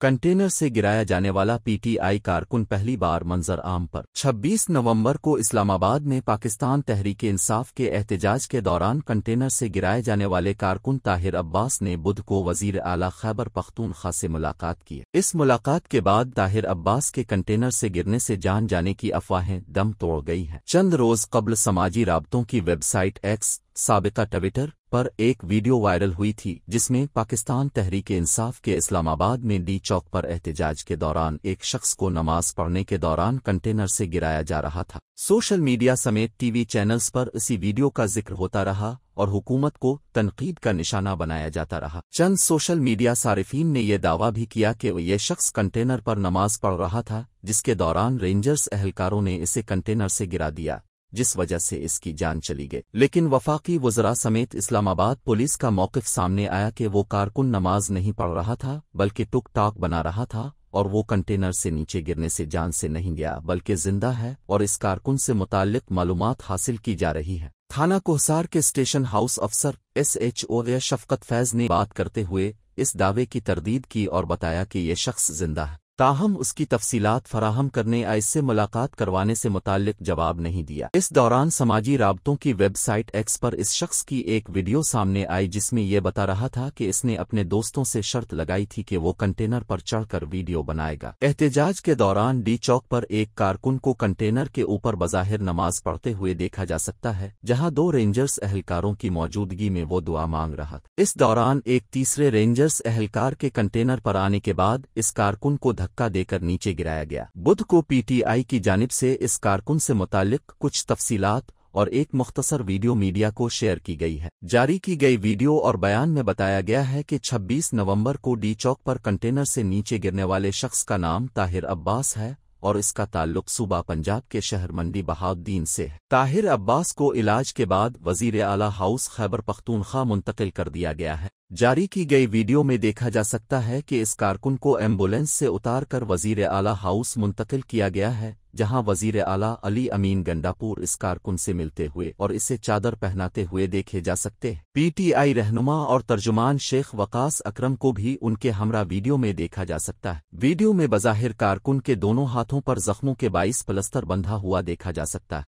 container से गिराया जाने वाला पीटीआई कारकुन पहली बार मंजर आम पर 26 नवंबर को इस्लामाबाद में पाकिस्तान तहरीक इंसाफ के एहतजाज के दौरान कंटेनर से गिराए जाने वाले कारकुन ताहिर अब्बास ने बुध को वजीर आला खैबर पख्तूनख्वा से मुलाकात की इस मुलाकात के बाद ताहिर अब्बास के कंटेनर से गिरने से जान जाने की अफवाहें दम तोड़ गई हैं चंद रोज कबल समाजी राबतों की वेबसाइट एक्स साबिता ट्विटर पर एक वीडियो वायरल हुई थी जिसमें पाकिस्तान तहरीक इंसाफ के इस्लामाबाद में डी चौक पर एहतजाज के दौरान एक शख्स को नमाज पढ़ने के दौरान कंटेनर से गिराया जा रहा था सोशल मीडिया समेत टीवी चैनल्स पर इसी वीडियो का जिक्र होता रहा और हुकूमत को तनकीद का निशाना बनाया जाता रहा चंद सोशल मीडिया सार्फिन ने यह दावा भी किया कि यह शख्स कंटेनर पर नमाज पढ़ रहा था जिसके दौरान रेंजर्स एहलकारों ने इसे कंटेनर से गिरा दिया जिस वजह से इसकी जान चली गई लेकिन वफाकी वजरा समेत इस्लामाबाद पुलिस का मौकफ सामने आया कि वो कारकुन नमाज नहीं पढ़ रहा था बल्कि टुक टाक बना रहा था और वो कंटेनर से नीचे गिरने से जान से नहीं गया बल्कि जिंदा है और इस कारकुन से मुतालिक मालूम हासिल की जा रही है थाना कोहसार के स्टेशन हाउस अफसर S H O Shafqat Faiz ने बात करते हुए इस दावे की तरदीद की और बताया कि ये शख्स जिंदा है ताहम उसकी तफसीलात फराहम करने या इससे मुलाकात करवाने से मुतालिक जवाब नहीं दिया इस दौरान समाजी राबतों की वेबसाइट एक्स पर इस शख्स की एक वीडियो सामने आई जिसमें यह बता रहा था कि इसने अपने दोस्तों से शर्त लगाई थी कि वो कंटेनर पर चढ़कर वीडियो बनाएगा एहतजाज के दौरान डी चौक पर एक कारकुन को कंटेनर के ऊपर बज़ाहिर नमाज पढ़ते हुए देखा जा सकता है जहाँ दो रेंजर्स एहलकारों की मौजूदगी में वो दुआ मांग रहा था इस दौरान एक तीसरे रेंजर्स एहलकार के कंटेनर पर आने के बाद इस कारकुन को धक्का धक्का देकर नीचे गिराया गया बुध को पीटीआई की जानब से इस कारकुन से मुतालिक कुछ तफसीलात और एक मुख्तसर वीडियो मीडिया को शेयर की गई है जारी की गई वीडियो और बयान में बताया गया है कि 26 नवंबर को डी चौक पर कंटेनर से नीचे गिरने वाले शख्स का नाम ताहिर अब्बास है और इसका ताल्लुक सूबा पंजाब के शहर मंडी बहाउद्दीन से है ताहिर अब्बास को इलाज के बाद वजीर आला हाउस खैबर पख्तूनख्वा मुंतकिल कर दिया गया है जारी की गई वीडियो में देखा जा सकता है कि इस कारकुन को एम्बुलेंस से उतार कर वजीर आला हाउस मुंतकिल किया गया है जहां वजीर आला अली अमीन गंडापुर इस कारकुन से मिलते हुए और इसे चादर पहनाते हुए देखे जा सकते हैं पीटीआई रहनुमा और तर्जुमान शेख वकास अकरम को भी उनके हमरा वीडियो में देखा जा सकता है वीडियो में बज़ाहिर कारकुन के दोनों हाथों पर जख्मों के बाईस पलस्तर बंधा हुआ देखा जा सकता है